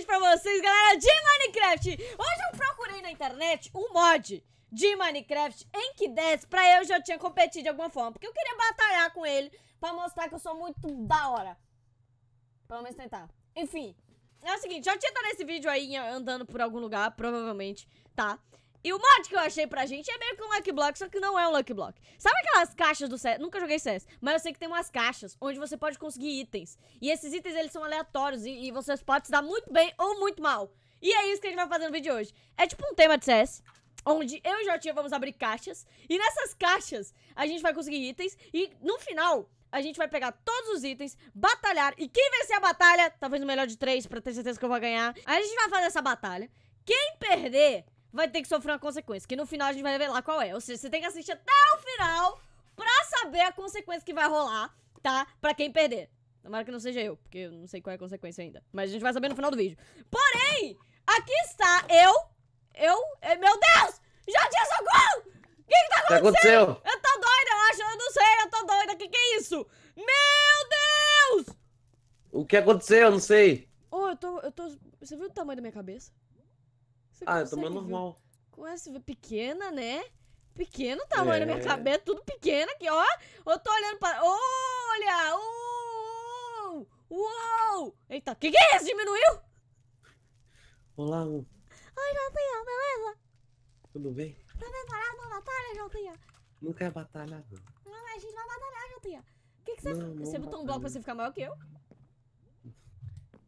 vídeo pra vocês, galera, de Minecraft. Hoje eu procurei na internet um mod de Minecraft em que desse pra eu já tinha competido de alguma forma. Porque eu queria batalhar com ele pra mostrar que eu sou muito da hora. Pelo menos tentar. Enfim, é o seguinte, já tinha dado esse vídeo aí andando por algum lugar, provavelmente, tá? E o mod que eu achei pra gente é meio que um Lucky Block, só que não é um Lucky Block. Sabe aquelas caixas do CS? Nunca joguei CS, mas eu sei que tem umas caixas onde você pode conseguir itens. E esses itens, eles são aleatórios e, e vocês podem se dar muito bem ou muito mal. E é isso que a gente vai fazer no vídeo de hoje. É tipo um tema de CS, onde eu e o Jotinha vamos abrir caixas. E nessas caixas, a gente vai conseguir itens. E no final, a gente vai pegar todos os itens, batalhar. E quem vencer a batalha, talvez o melhor de três, pra ter certeza que eu vou ganhar. A gente vai fazer essa batalha. Quem perder vai ter que sofrer uma consequência, que no final a gente vai revelar qual é. Ou seja, você tem que assistir até o final pra saber a consequência que vai rolar, tá? Pra quem perder. Tomara que não seja eu, porque eu não sei qual é a consequência ainda. Mas a gente vai saber no final do vídeo. Porém, aqui está eu, eu, eh, meu Deus! Jardim, socorro! O que, que tá acontecendo? aconteceu? Eu tô doida, eu acho, eu não sei, eu tô doida, o que que é isso? Meu Deus! O que aconteceu? Eu não sei. Oh, eu tô, eu tô... Você viu o tamanho da minha cabeça? Você ah, eu tô mais normal. Com essa é, pequena, né? Pequeno tamanho é. minha cabeça, tudo pequeno aqui, ó. Eu tô olhando para. Olha! Uou! Uou! Eita, que que é isso? Diminuiu? Olá, um. Oi, Jotinha, beleza? Tudo bem? Tá preparado pra batalha, Jotinha? Nunca é batalha, não. Não, a gente vai é batalhar, Jotinha. O que, que você. Não, você é botou um bloco pra você ficar maior que eu?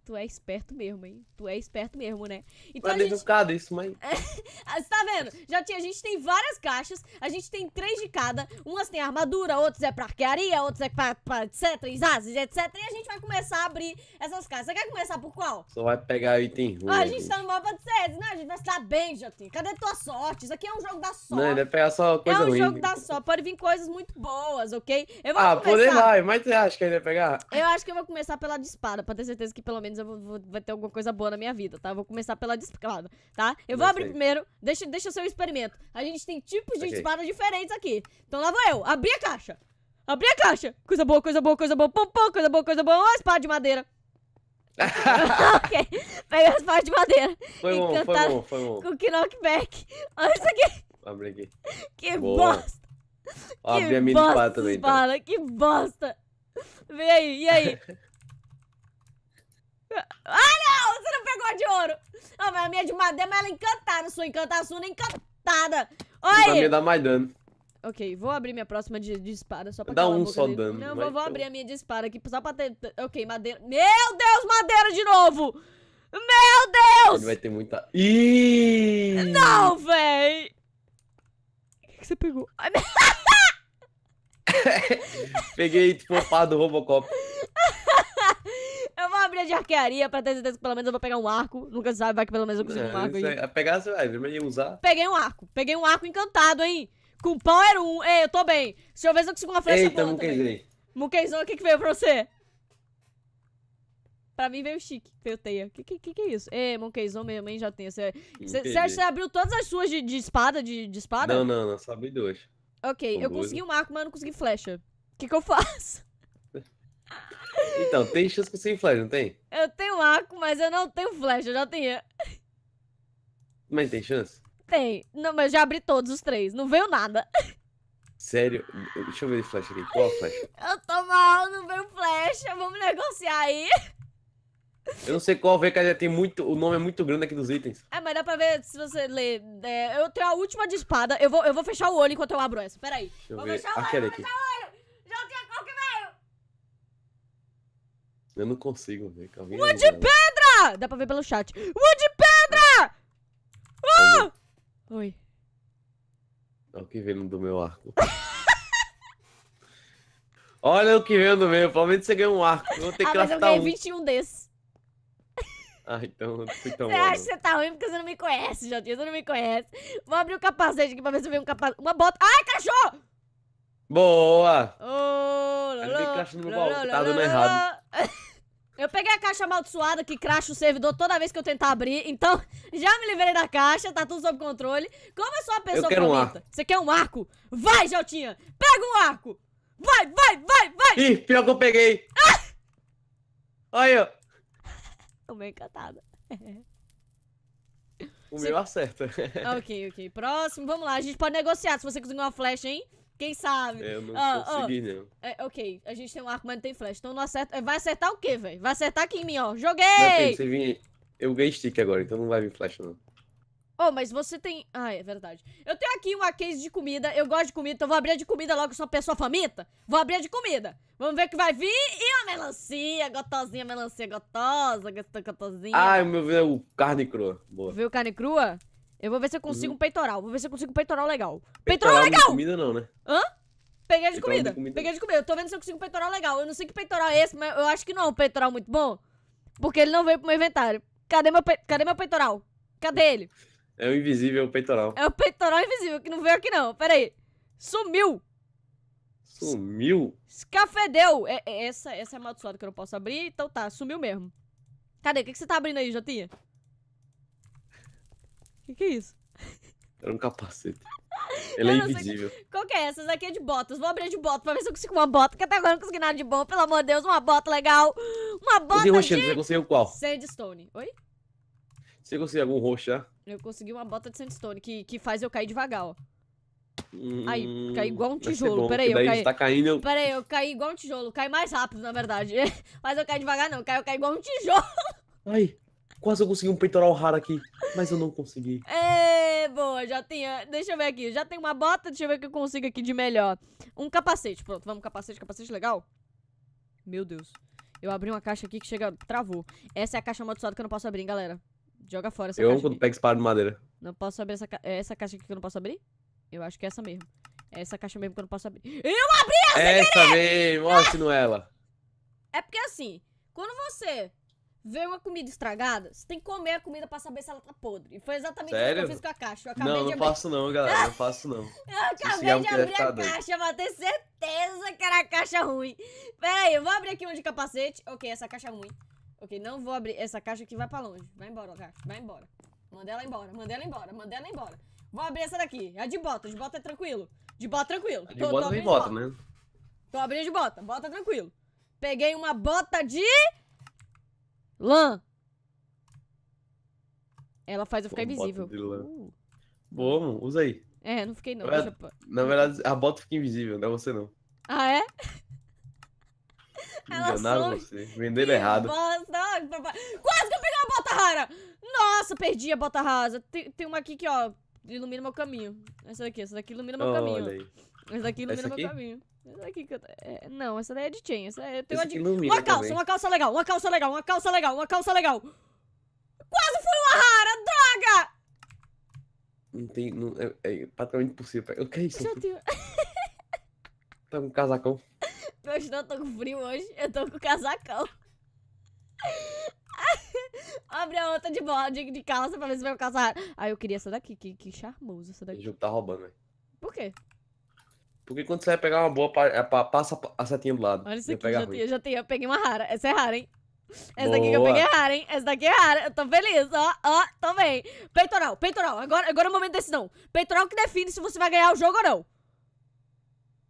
tu é esperto mesmo, hein? Tu é esperto mesmo, né? Então, é educado isso, mãe. Você ah, tá vendo? Já tinha, a gente tem várias caixas, a gente tem três de cada. Umas tem armadura, outras é pra arquearia, outras é pra, pra etc, etc. E a gente vai começar a abrir essas caixas. Você quer começar por qual? Só vai pegar item ruim. Ah, a gente, gente. tá no mapa de César, né? A gente vai estar bem, Jotinho. Cadê tua sorte? Isso aqui é um jogo da sorte. Não, deve pegar só coisa ruim. É um ruim. jogo da sorte. Pode vir coisas muito boas, ok? Eu vou ah, começar... poder vai, mas você acha que ele vai pegar? Eu acho que eu vou começar pela de espada, pra ter certeza que pelo menos eu vou, vou, vai ter alguma coisa boa na minha vida, tá? Eu vou começar pela disparada tá? Eu vou abrir primeiro, deixa, deixa eu ser um experimento. A gente tem tipos de okay. disparos diferentes aqui. Então lá vou eu, abri a caixa. Abri a caixa. Coisa boa, coisa boa, coisa boa, pum pum coisa boa, coisa boa. Ó, espada de madeira. ok. Peguei a espada de madeira. Foi bom, foi bom, foi bom. Com knockback. Olha isso aqui. aqui. Que boa. bosta. Ó, que a minha espada também. Então. Que bosta. Vem aí, e aí? Ah, não! Você não pegou de ouro! Ah, mas a minha é de madeira, mas ela é encantada. Sua encantada, sua é encantada. Olha aí! Pra mim dá mais dano. Ok, vou abrir minha próxima de, de espada só pra Dá um só dele. dano. Não, vou, vou abrir a minha de espada aqui só pra ter. Ok, madeira. Meu Deus, madeira de novo! Meu Deus! Ele vai ter muita. Ih! Não, véi! O que, que você pegou? Peguei tipo, do Robocop de arquearia pra ter certeza que pelo menos eu vou pegar um arco. Nunca sabe, vai que pelo menos eu consigo é, um arco aí. pegar você vai, vermelho usar. Peguei um arco. Peguei um arco encantado, hein? Com power 1. Ei, eu tô bem. Deixa eu ver se eu consigo uma flecha Eita, boa Eita, Mukeizão, o que que veio pra você? Pra mim veio chique, veio teia. Que que, que, que é isso? Ê, Monkeizão mesmo, hein? Já tem. Você acha que você abriu todas as suas de, de espada? De, de, espada? Não, não, não. Só abri duas. Ok, Com eu dois. consegui um arco, mas eu não consegui flecha. O que que eu faço? Então, tem chance que você flash, não tem? Eu tenho arco, mas eu não tenho flash, eu já tinha. Mas tem chance? Tem. Não, mas já abri todos os três, não veio nada. Sério? Deixa eu ver flash aqui. Qual flash? Eu tô mal, não veio flash. Vamos negociar aí. Eu não sei qual ver, cara, tem muito. O nome é muito grande aqui dos itens. É, mas dá pra ver se você lê. É, eu tenho a última de espada. Eu vou, eu vou fechar o olho enquanto eu abro essa. Peraí. Deixa eu vou ver. fechar o olho, vou fechar aqui. o olho. Já tem qualquer eu não consigo ver. Calma Uma de pedra! Dá pra ver pelo chat. Uma de pedra! Ah! Oi. Olha o que vem do meu arco. Olha o que vem do meu. Provavelmente você ganhou um arco. Eu vou ter que ah, mas eu ganhei um. 21 desses. Ah, então eu fui tão Você acha que você tá ruim porque você não me conhece, Jotinho. Você não me conhece. Vou abrir o um capacete aqui pra ver se vem um capacete. Uma bota. Ai, cachorro! Boa! Oh, lolo, Ele tem caixa no meu baú. Tá dando errado. Eu peguei a caixa amaldiçoada que cracha o servidor toda vez que eu tentar abrir, então já me livrei da caixa, tá tudo sob controle. Como eu sou uma pessoa que um Você quer um arco? Vai, Jotinha! Pega um arco! Vai, vai, vai, vai! Ih, pior que eu peguei! Ah! Olha! Tô meio encantada. O Sim. meu acerta. ok, ok. Próximo, vamos lá. A gente pode negociar se você conseguir uma flecha, hein? Quem sabe? É, eu não ah, consegui, ah, não. É, ok, a gente tem um arco, mas não tem flash Então não acerta. Vai acertar o quê, velho? Vai acertar aqui em mim, ó. Joguei! Eu ganhei stick agora, então não vai vir flash não. Oh, mas você tem. Ah, é verdade. Eu tenho aqui uma case de comida. Eu gosto de comida, então vou abrir a de comida logo. Eu sou uma pessoa faminta. Vou abrir a de comida. Vamos ver o que vai vir. E uma melancia gostosinha, melancia gostosa, gotosinha. Ah, meu veio carne crua. Boa. Viu carne crua? Eu vou ver se eu consigo uhum. um peitoral. Vou ver se eu consigo um peitoral legal. Peitoral, peitoral legal! comida não, né? Hã? Peguei de comida. de comida. Peguei de comida. Eu tô vendo se eu consigo um peitoral legal. Eu não sei que peitoral é esse, mas eu acho que não é um peitoral muito bom. Porque ele não veio pro meu inventário. Cadê meu, pe... Cadê meu peitoral? Cadê ele? É o invisível, é o peitoral. É o peitoral invisível, que não veio aqui não. Pera aí. Sumiu! Sumiu? Escafedeu! É, é, essa, essa é amaldiçoada que eu não posso abrir, então tá, sumiu mesmo. Cadê? O que, que você tá abrindo aí, Jotinha? O que, que é isso? Era um capacete. Ela é invisível. Que... Qual que é Essas aqui é de botas. Vou abrir de bota pra ver se eu consigo uma bota, que até agora eu não consegui nada de bom. Pelo amor de Deus, uma bota legal. Uma bota de... você conseguiu qual? Sandstone. Oi? Você conseguiu algum roxar? Eu consegui uma bota de sandstone, que, que faz eu cair devagar, ó. Hum, aí, cai igual um tijolo. Peraí, eu caí. Tá caindo, eu... Peraí, eu caí igual um tijolo. Cai mais rápido, na verdade. Mas eu caí devagar, não. Eu caí, eu caí igual um tijolo. Ai. Quase eu consegui um peitoral raro aqui, mas eu não consegui. É, boa, já tinha. Deixa eu ver aqui. Já tem uma bota, deixa eu ver o que eu consigo aqui de melhor. Um capacete, pronto. Vamos, capacete, capacete legal. Meu Deus. Eu abri uma caixa aqui que chega. Travou. Essa é a caixa amaldiçoada que eu não posso abrir, hein, galera. Joga fora essa eu caixa. Eu amo quando pega espada de madeira. Não posso abrir essa, É essa caixa aqui que eu não posso abrir? Eu acho que é essa mesmo. É essa caixa mesmo que eu não posso abrir. Eu abri essa! Essa mesmo, ó, ah! ela. É porque assim, quando você vê uma comida estragada, você tem que comer a comida pra saber se ela tá podre. E foi exatamente isso que eu fiz com a caixa. Eu acabei não, não abrir... faço não, galera. Não faço não. eu acabei de abrir a caixa pra ter certeza que era a caixa ruim. Pera aí, eu vou abrir aqui uma de capacete. Ok, essa caixa é ruim. Ok, não vou abrir essa caixa aqui, vai pra longe. Vai embora, caixa. Vai embora. Mandei ela embora, mandei ela embora, mandei ela embora. Vou abrir essa daqui. É de bota, de bota é tranquilo. De bota tranquilo. A de tô, bota tô nem bota, bota, né? Tô abrindo de bota, bota tranquilo. Peguei uma bota de... Lan, Ela faz eu ficar invisível. Uh. Boa, mano. usa aí. É, não fiquei não. Na verdade, a bota fica invisível, não é você não. Ah, é? Ela Enganaram você. Venderam errado. Bosta. Quase que eu peguei uma bota rara! Nossa, perdi a bota rasa. Tem, tem uma aqui que, ó, ilumina meu caminho. Essa daqui, essa daqui ilumina meu caminho. Olha aí. Essa aqui ilumina essa aqui? meu caminho. Essa aqui que eu... É, não, essa daí é de chain. Essa é... eu tenho uma, de... uma calça, também. uma calça legal, uma calça legal, uma calça legal, uma calça legal. Quase foi uma rara, droga! Não tem... Não, é, é praticamente impossível. O que é isso? Eu tenho... tá com um casacão. Hoje não, tô com frio hoje. Eu tô com casacão. Abre a outra de bola, de, de calça pra ver se vai o casar. rara. Ah, eu queria essa daqui, que, que charmoso essa daqui. O jogo tá roubando, velho. Né? Por quê? Porque quando você vai pegar uma boa, é, passa a setinha do lado. Olha isso aqui, já, tinha, já, tinha, eu peguei uma rara. Essa é rara, hein? Essa boa. daqui que eu peguei é rara, hein? Essa daqui é rara. Eu tô feliz, ó, ó, também. Peitoral, peitoral. Agora, agora é o momento de decisão. Peitoral que define se você vai ganhar o jogo ou não.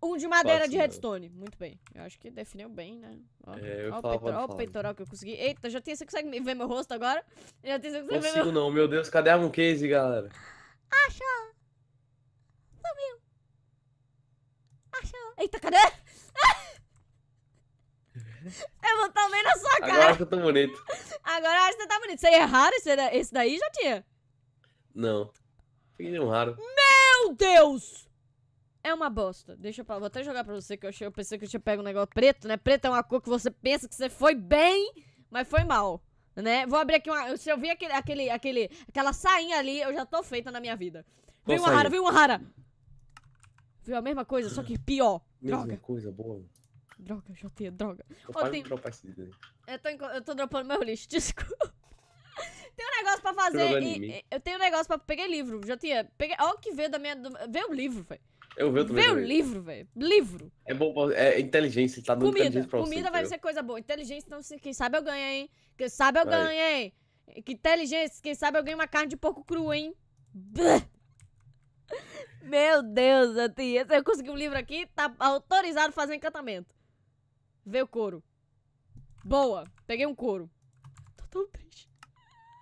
Um de madeira Pode, de né? redstone. Muito bem. Eu acho que definiu bem, né? Ó, é, ó, o, peitoral, ó o peitoral que eu consegui. Eita, já tem, você consegue ver meu rosto agora? Já tenho você consegue Consigo ver meu... não, meu Deus. Cadê a um case, galera? Achou. Sumiu. Achou. Eita, cadê? Eu vou também na sua cara. Agora eu acho que eu tô bonito. Agora eu acho que você tá bonito. Você é raro esse, esse daí, já tinha? Não. Peguei nenhum raro. Meu Deus! É uma bosta. Deixa eu Vou até jogar pra você, que eu, achei, eu pensei que eu tinha pego um negócio preto, né? Preto é uma cor que você pensa que você foi bem, mas foi mal. Né? Vou abrir aqui uma. Se eu vi aquele, aquele, aquele, aquela sainha ali, eu já tô feita na minha vida. Viu uma rara, vi uma rara. Viu a mesma coisa, só que é. pior. Mesma droga. coisa, boa. Droga, JT, droga. Eu, oh, tem... eu, tô, eu tô dropando meu lixo, desculpa. tem um negócio pra fazer e, eu tenho um negócio pra... Peguei livro, já tinha... Peguei... Olha o que vê da minha... vê o livro, velho. Eu vejo também. Vê o livro, velho. Livro. É bom, é inteligência, tá dando comida, inteligência pra Comida vai ser coisa boa. Inteligência, então, quem sabe eu ganho, hein? Quem sabe eu ganho, hein? Que inteligência, quem sabe eu ganho uma carne de porco cru, hein? Bleh. Meu Deus, a tia. Eu consegui um livro aqui, tá autorizado a fazer encantamento. Vê o couro. Boa. Peguei um couro. Tô tão triste.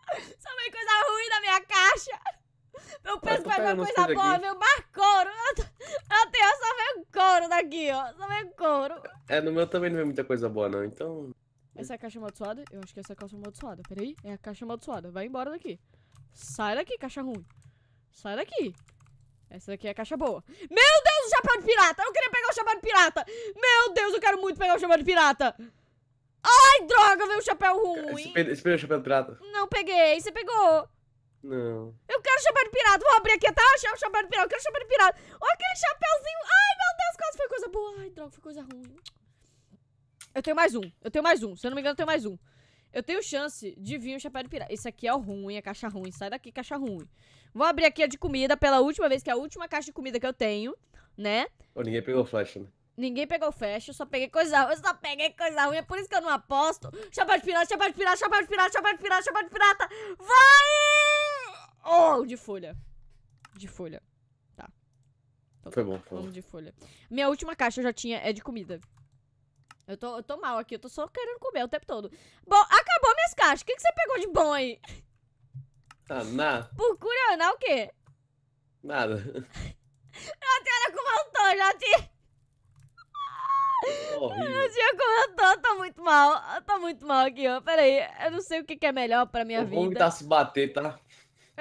Só veio coisa ruim na minha caixa. Meu peso vai ver coisa boa, viu? mais couro. Eu, eu só veio couro daqui, ó. Só veio couro. É, no meu também não veio muita coisa boa, não. Então... Essa é a caixa amaldiçoada? Eu acho que essa é a caixa amaldiçoada. Peraí, é a caixa amaldiçoada. Vai embora daqui. Sai daqui, caixa ruim. Sai daqui. Essa aqui é a caixa boa. Meu Deus, o chapéu de pirata! Eu queria pegar o chapéu de pirata! Meu Deus, eu quero muito pegar o chapéu de pirata! Ai, droga, veio o chapéu ruim! Você, pegou o chapéu de pirata? Não peguei, você pegou! Não. Eu quero o chapéu de pirata, vou abrir aqui até achar o chapéu de pirata, eu quero o chapéu de pirata! Olha aquele chapéuzinho! Ai, meu Deus, quase foi coisa boa! Ai, droga, foi coisa ruim. Eu tenho mais um, eu tenho mais um, se eu não me engano eu tenho mais um. Eu tenho chance de vir um chapéu de pirata. Isso aqui é o ruim, é caixa ruim. Sai daqui, caixa ruim. Vou abrir aqui a de comida pela última vez, que é a última caixa de comida que eu tenho, né? Ou ninguém pegou flecha, né? Ninguém pegou flecha, eu só peguei coisa ruim, eu só peguei coisa ruim, é por isso que eu não aposto. Chapéu de pirata, chapéu de pirata, chapéu de pirata, chapéu de pirata, chapéu de pirata. Vai! Oh, de folha. De folha. Tá. Então, foi bom, foi bom. de folha. Minha última caixa eu já tinha é de comida. Eu tô, eu tô mal aqui, eu tô só querendo comer o tempo todo. Bom, acabou minhas caixas. O que, que você pegou de bom aí? Aná. Ah, Procura aná o quê? Nada. Não, olha como eu tô, já te... Horrível. Eu tinha comentado, eu tô muito mal. Eu tô muito mal aqui, ó. Pera aí, eu não sei o que, que é melhor pra minha eu tá vida. Vou tá se bater, tá?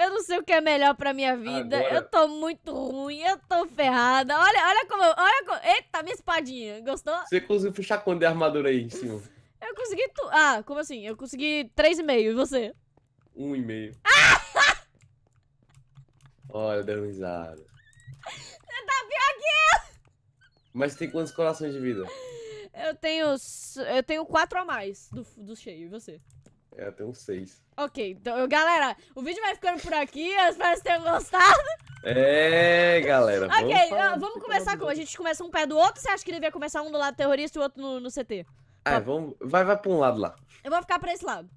Eu não sei o que é melhor pra minha vida. Agora... Eu tô muito ruim, eu tô ferrada. Olha, olha como. Eu, olha como... Eita, minha espadinha. Gostou? Você conseguiu puxar quando é a armadura aí em cima? Eu consegui. Tu... Ah, como assim? Eu consegui 3,5. E você? 1,5. Um ah! olha, deu risada. Você tá pior que eu! Mas tem quantos corações de vida? Eu tenho. Eu tenho 4 a mais do, do cheio. E você? É, tem uns seis. Ok, então, galera, o vídeo vai ficando por aqui. Eu espero que tenham gostado. É, galera. Vamos ok, falar, vamos começar como? A gente começa um pé do outro. Você acha que devia começar um do lado terrorista e o outro no, no CT? Ah, é, vamos. Vai, vai pra um lado lá. Eu vou ficar pra esse lado.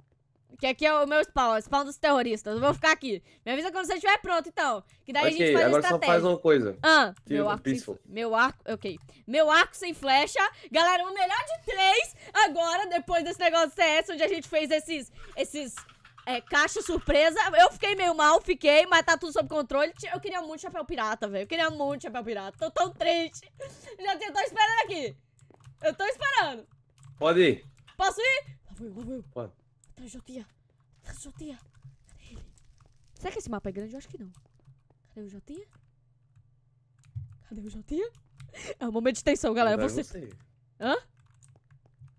Que aqui é o meu spawn, o spawn dos terroristas. Eu vou ficar aqui. Me avisa quando você estiver pronto, então. Que daí okay, a gente faz agora estratégia. só faz uma coisa. Ah, meu arco, sem, meu arco, ok. Meu arco sem flecha. Galera, o melhor de três agora, depois desse negócio de CS, onde a gente fez esses, esses é, caixa surpresa. Eu fiquei meio mal, fiquei, mas tá tudo sob controle. Eu queria muito chapéu pirata, velho. Eu queria muito chapéu pirata. Tô tão triste. Já tô esperando aqui. Eu tô esperando. Pode ir. Posso ir? Lá vou lá vou Pode. Atrás de Jotinha. Atrás de Jotinha. Cadê ele? Será que esse mapa é grande? Eu acho que não. Cadê o Jotinha? Cadê o Jotinha? É um momento de tensão, galera. Você... você. Hã?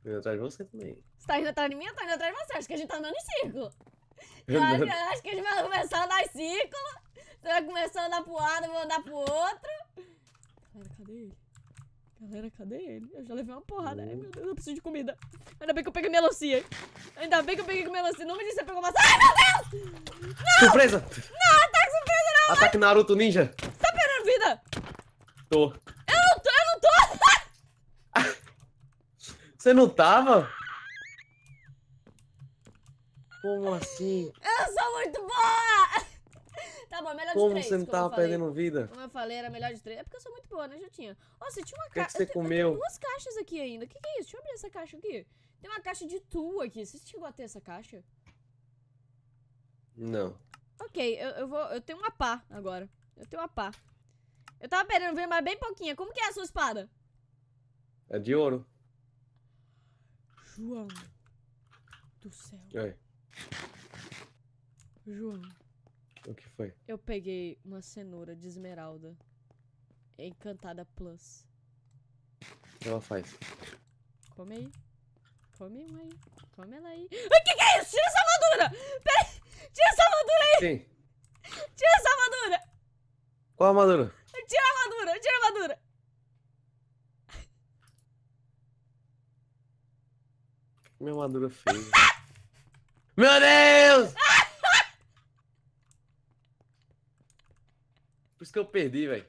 Tô indo atrás de você também. Você tá indo atrás de mim? Eu tô indo atrás de você. Acho que a gente tá andando em círculo. Eu, acho, acho que a gente vai começar a andar em círculo. Você vai começar a andar pro lado, eu vou andar pro outro. Cara, cadê ele? Galera, cadê ele? Eu já levei uma porrada. Ai, meu Deus, eu preciso de comida. Ainda bem que eu peguei melancia. Ainda bem que eu peguei melancia. Não me disse que você pegou maçã. Ai, meu Deus! Não! Surpresa! Não, ataque surpresa não! Ataque Naruto Ninja. tá perdendo vida? Tô. Eu não tô, eu não tô! você não tava? Como assim? Eu sou muito boa! Tá bom, é melhor como de três. Você não tava perdendo vida? Como eu falei, era melhor de três. É porque eu sou muito boa, né, Jutinha? Ó, você tinha uma caixa. Que que você comeu? Tenho duas caixas aqui ainda. O que, que é isso? Deixa eu abrir essa caixa aqui. Tem uma caixa de tu aqui. Você chegou a ter essa caixa? Não. Ok, eu, eu vou. Eu tenho uma pá agora. Eu tenho uma pá. Eu tava perdendo vida, mas bem pouquinha. Como que é a sua espada? É de ouro. João do céu. Oi. É. João. O que foi? Eu peguei uma cenoura de esmeralda. Encantada Plus. ela faz? Come aí. Come uma aí. Come ela aí. O que, que é isso? Tira essa armadura! Tira essa armadura aí! Sim. Tira essa armadura! Qual armadura? Tira a armadura! Tira a armadura! Minha armadura feia. Meu Deus! Ah! Por isso que eu perdi, velho.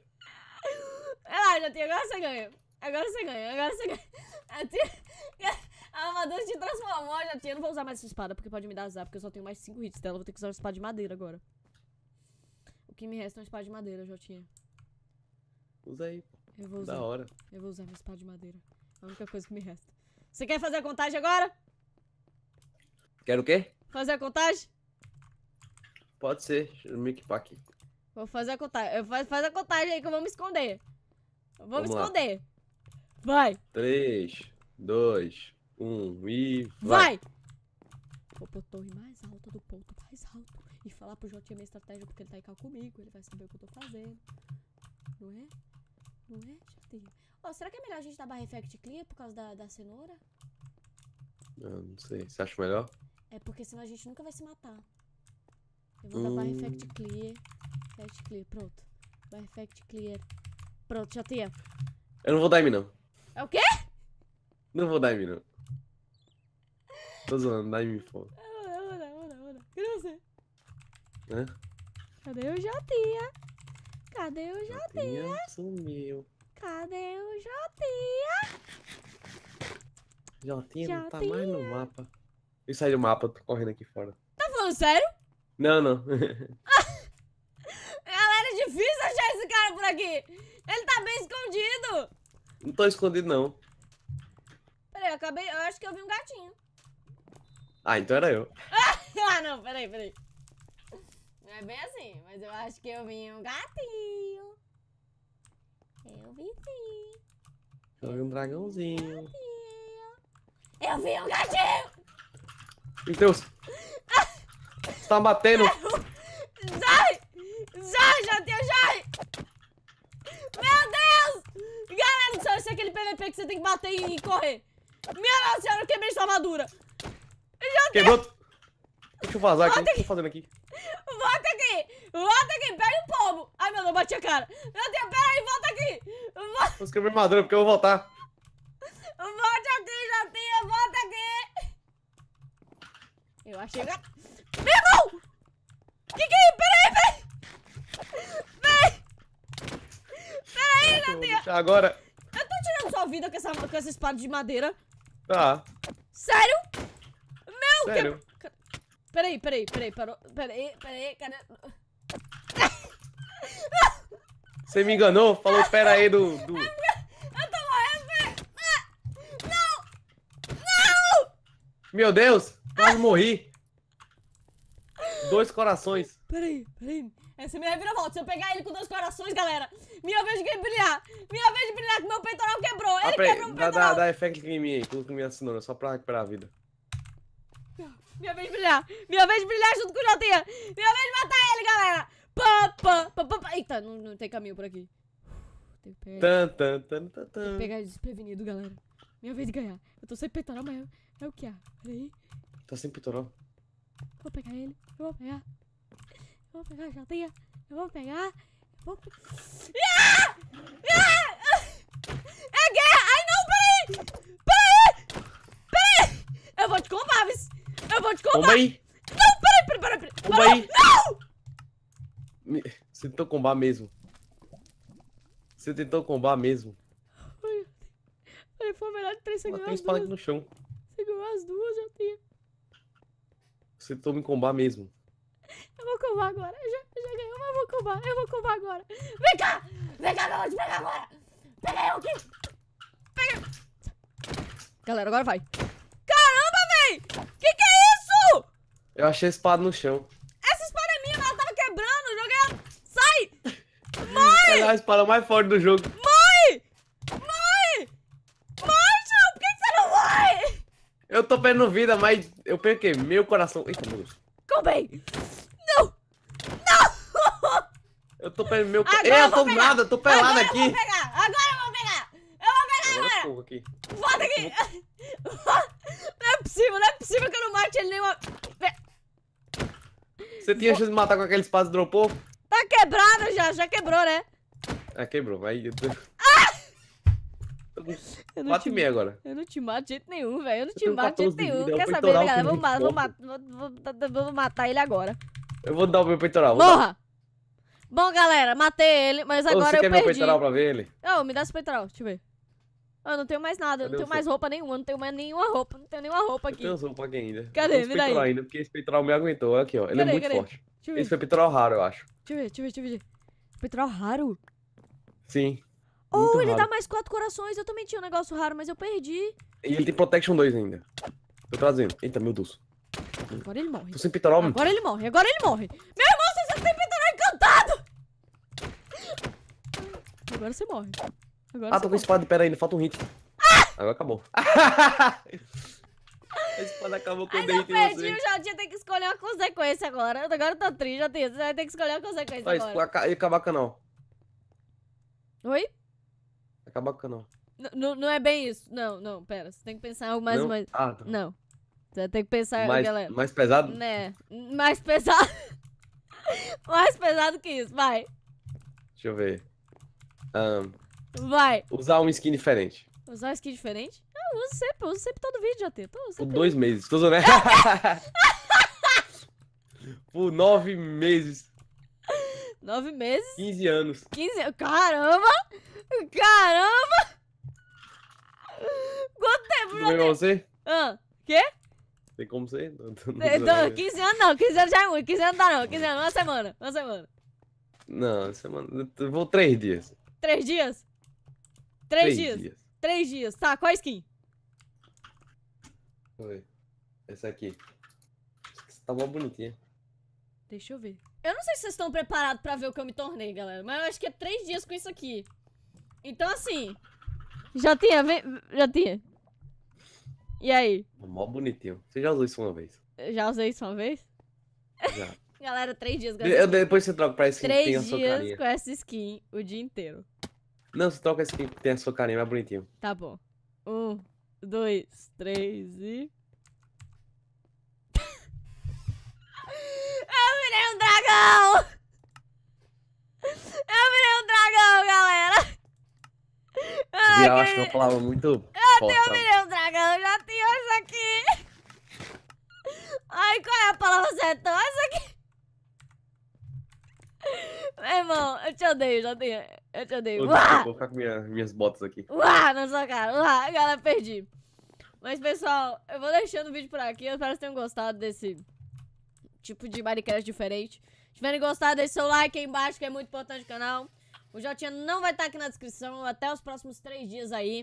Ah, já tinha. Agora você ganha. Agora você ganha. Agora você ganha. A, armadura te transformou, já tinha. Eu não vou usar mais essa espada, porque pode me dar azar, porque eu só tenho mais 5 hits dela. Vou ter que usar uma espada de madeira agora. O que me resta é uma espada de madeira, já tinha. Usa aí, Eu vou usar. Da hora. Eu vou usar minha espada de madeira. É a única coisa que me resta. Você quer fazer a contagem agora? Quero o quê? Fazer a contagem? Pode ser, eu me equipar aqui. Vou fazer a contagem. Eu faz, faz a contagem aí que eu vou me esconder. Eu vou Vamos me esconder. Lá. Vai. 3, 2, 1 e. Vai! vai. Vou pôr torre mais alta do ponto mais alto e falar pro Jotinha minha estratégia porque ele tá aí comigo. Ele vai saber o que eu tô fazendo. Não é? Não é, Jotinha? Ó, será que é melhor a gente dar barra effect clear por causa da, da cenoura? Eu ah, não sei. Você acha melhor? É porque senão a gente nunca vai se matar. Eu vou dar barra effect clear. Effect clear, pronto. Barra effect clear. Pronto, já tem. Eu não vou dar em mim, não. É o quê? Não vou dar em mim, não. Tô zoando, dá em mim, pô. Eu vou dar, vou Cadê Hã? Cadê o Jotinha? Cadê o Jotinha? sumiu. Cadê o Jotinha? Jotinha, Jotinha. não tá mais no mapa. Eu saí do mapa, tô correndo aqui fora. Tá falando sério? Não, não. Galera, é difícil achar esse cara por aqui. Ele tá bem escondido. Não tô escondido, não. Peraí, eu acabei... Eu acho que eu vi um gatinho. Ah, então era eu. ah, não, peraí, peraí. Não é bem assim, mas eu acho que eu vi um gatinho. Eu vi sim. Eu vi um dragãozinho. Gatinho. Eu vi um gatinho! Meu então, Deus! Tá batendo. Zai! Zai, já deu, Meu Deus! Galera do céu, esse é aquele PVP que você tem que bater e correr. Minha nossa senhora, eu quebrei sua armadura. Já Quebrou. Deixa eu vazar aqui. O que eu tô fazendo aqui? Volta aqui! Volta aqui! Pega o povo. Ai, meu Deus, bati a cara. Meu Deus, pera aí, volta aqui! Volta... Vou escrever armadura porque eu vou voltar. Volta aqui, Jotinha! Volta aqui! Eu achei... Que que é? Peraí, peraí! Peraí! Peraí, Nadia! Agora... Eu tô tirando sua vida com essa, com essa espada de madeira. Tá. Ah. Sério? Meu, Sério? Que... Peraí, peraí, peraí, parou. Peraí, peraí, cadê... Você me enganou? Falou pera aí do... do... Meu Deus, quase morri. Dois corações. Peraí, peraí. Essa é minha volta Se eu pegar ele com dois corações, galera, minha vez de brilhar. Minha vez de brilhar, que meu peitoral quebrou. Ele ah, quebrou meu dá, peitoral. Dá, dá efeito em mim aí, com minha cenoura, só pra recuperar a vida. Minha vez de brilhar. Minha vez de brilhar junto com o Jotinha. Minha vez de matar ele, galera. Pá, pá, pá, pá, pá. Eita, não, não tem caminho por aqui. Tem que pegar... Tan, tan, tan, tan, pegar desprevenido, galera. Minha vez de ganhar. Eu tô sem peitoral, mas é o que há. Peraí. Tá sem peitoral. Vou pegar ele. Eu vou pegar. Eu vou pegar a chatinha. Eu vou pegar. Eu vou pegar. Ah! Ah! É guerra! Ai não, peraí! Peraí! Peraí! Eu vou te combar, Viz! Eu vou te combar! Não, peraí, peraí, peraí! peraí. Como aí? Não! Você tentou combar mesmo. Você tentou combar mesmo. Ele foi melhor de três segundos. tenho tem espada aqui no chão. Você ganhou as duas, já tenho você toma em combar mesmo. Eu vou combar agora. Eu já, já ganhei, eu vou combar. Eu vou combar agora. Vem cá! Vem cá, não, te pega agora! Pega eu aqui! Pega! Galera, agora vai. Caramba, véi! Que que é isso? Eu achei a espada no chão. Essa espada é minha, mas ela tava quebrando. Joguei é- ela... Sai! Vai! é a espada mais forte do jogo. perdendo vida, mas eu o quê? meu coração. Eita, meu Deus. Calma Não! Não! Eu tô perdendo meu coração. Eu, eu tô pegar. nada, eu tô pelado aqui. Agora Eu vou pegar. Agora eu vou pegar. Eu vou pegar agora. agora. Aqui. Volta aqui. Vou... Não é possível, não é possível que eu não mate ele nenhuma... Você tinha vou... chance de matar com aquele espaço e dropou? Tá quebrado já, já quebrou, né? Ah, quebrou, vai. Eu não te meia agora. Eu não te mato de jeito nenhum, velho. Eu não te mato de jeito nenhum. Quer saber, galera? Vou, vou, vou, vou, vou matar ele agora. Eu vou dar o meu peitoral. Morra! Bom, galera, matei ele, mas agora eu perdi. Você quer meu peitoral pra ver ele? Não, me dá esse peitoral, deixa eu ver. Eu não tenho mais nada, eu não tenho mais roupa nenhuma, não tenho mais nenhuma roupa, não tenho nenhuma roupa aqui. Eu tenho roupa aqui ainda. Cadê? Me dá ainda, porque esse peitoral me aguentou. Aqui, ó. Ele é muito forte. Esse foi é peitoral raro, eu acho. Deixa eu ver, deixa eu ver, deixa eu ver. Peitoral raro? Sim. Ou ele raro. dá mais quatro corações, eu também tinha um negócio raro, mas eu perdi. E ele tem Protection 2 ainda. Tô trazendo. Eita, meu Deus. Agora ele morre. Tô sem peitoral. Agora ele morre, agora ele morre. Meu irmão, você tem pitoral encantado! Agora você morre. Agora ah, você tô com espada, pera ainda, falta um hit. Ah! Agora acabou. A espada acabou quando eu perdi, eu já tinha que escolher uma consequência agora. Agora eu tô triste, já tenho. Você vai ter que escolher uma consequência Mas, agora. Vai acaba canal. Oi? acabar com o canal. Não, é bem isso. Não, não, pera. Você tem que pensar algo mais. Não? mais... Ah, tá. Não. Você tem que pensar, mais, galera. Mais pesado? Né. Mais pesado. mais pesado que isso, vai. Deixa eu ver. Um, vai. Usar um skin diferente. Usar um skin diferente? Ah, eu uso sempre, eu uso sempre todo vídeo, já Por dois meses. Tô zoando. Né? Por nove meses. Nove meses? 15 anos. 15 anos. Caramba! Caramba! Quanto tempo Tudo já bem tem? você? Ah, quê? Tem como ser? Não, não, 15 então, anos não, 15 anos já é muito, 15 anos não dá não, 15 anos, uma semana, uma semana. Não, uma semana, eu vou três dias. Três dias? Três, três dias. dias. Três dias, tá, qual skin? Oi. eu ver, essa aqui. tá mó bonitinha. Deixa eu ver. Eu não sei se vocês estão preparados pra ver o que eu me tornei, galera. Mas eu acho que é três dias com isso aqui. Então, assim... Já tinha, vem... Já tinha. E aí? Mó bonitinho. Você já usou isso uma vez? Eu já usei isso uma vez? Já. Galera, três dias, galera. depois você troca pra skin três que tem a sua carinha. Três dias com essa skin o dia inteiro. Não, você troca a skin que tem a sua carinha, é mais bonitinho. Tá bom. Um, dois, três e... virei um dragão! Eu virei um dragão, galera! Ai, eu acho que eu falava muito. Eu até tenho, eu virei um dragão, já tinha isso aqui! Ai, qual é a palavra certa? Essa aqui! Meu irmão, eu te odeio, já tenho. Eu te odeio. Eu Uá! Vou ficar com minha, minhas botas aqui. Uá, na sua cara. Uá, galera, perdi. Mas, pessoal, eu vou deixando o vídeo por aqui. Eu espero que vocês tenham gostado desse tipo de Minecraft diferente. Se tiverem gostado, deixe seu like aí embaixo, que é muito importante o canal. O Jotinha não vai estar tá aqui na descrição até os próximos três dias aí,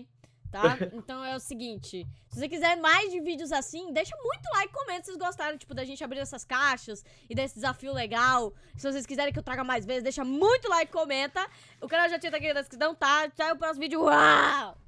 tá? Então é o seguinte, se você quiser mais de vídeos assim, deixa muito like, e comenta se vocês gostaram, tipo, da gente abrir essas caixas e desse desafio legal. Se vocês quiserem que eu traga mais vezes, deixa muito like, e comenta. O canal Jotinha tá aqui na descrição, tá? Tchau, o próximo vídeo. Uau!